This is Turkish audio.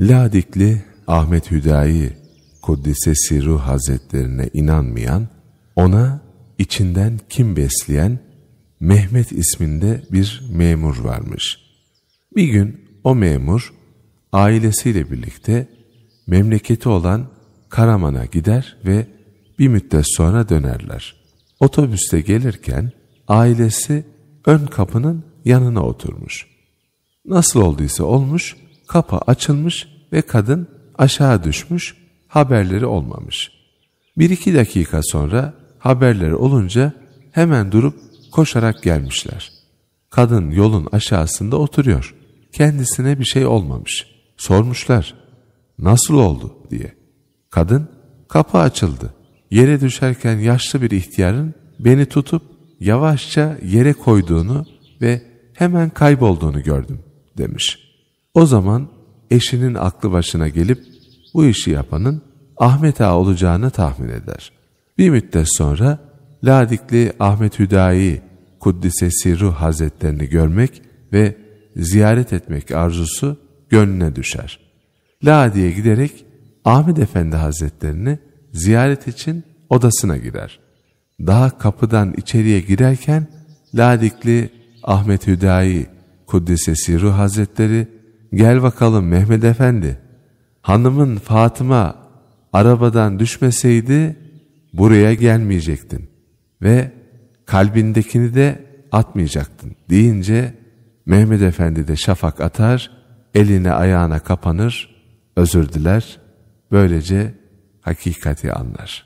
Ladikli Ahmet Hüdayi Kuddise Sirru Hazretlerine inanmayan, ona içinden kim besleyen Mehmet isminde bir memur varmış. Bir gün o memur ailesiyle birlikte memleketi olan Karaman'a gider ve bir müddet sonra dönerler. Otobüste gelirken ailesi ön kapının yanına oturmuş. Nasıl olduysa olmuş, kapı açılmış ve kadın aşağı düşmüş, haberleri olmamış. Bir iki dakika sonra haberleri olunca hemen durup koşarak gelmişler. Kadın yolun aşağısında oturuyor. Kendisine bir şey olmamış. Sormuşlar, nasıl oldu diye. Kadın, kapı açıldı. Yere düşerken yaşlı bir ihtiyarın beni tutup yavaşça yere koyduğunu ve hemen kaybolduğunu gördüm demiş.'' O zaman eşinin aklı başına gelip bu işi yapanın Ahmet Ağa olacağını tahmin eder. Bir müddet sonra Ladikli Ahmet Hüdayi Kuddise Sirruh Hazretlerini görmek ve ziyaret etmek arzusu gönlüne düşer. Ladi'ye giderek Ahmet Efendi Hazretlerini ziyaret için odasına girer. Daha kapıdan içeriye girerken Ladikli Ahmet Hüdayi Kuddise Sirruh Hazretleri Gel bakalım Mehmet Efendi. Hanımın Fatıma arabadan düşmeseydi buraya gelmeyecektin ve kalbindekini de atmayacaktın deyince Mehmet Efendi de şafak atar, eline ayağına kapanır, özür diler, böylece hakikati anlar.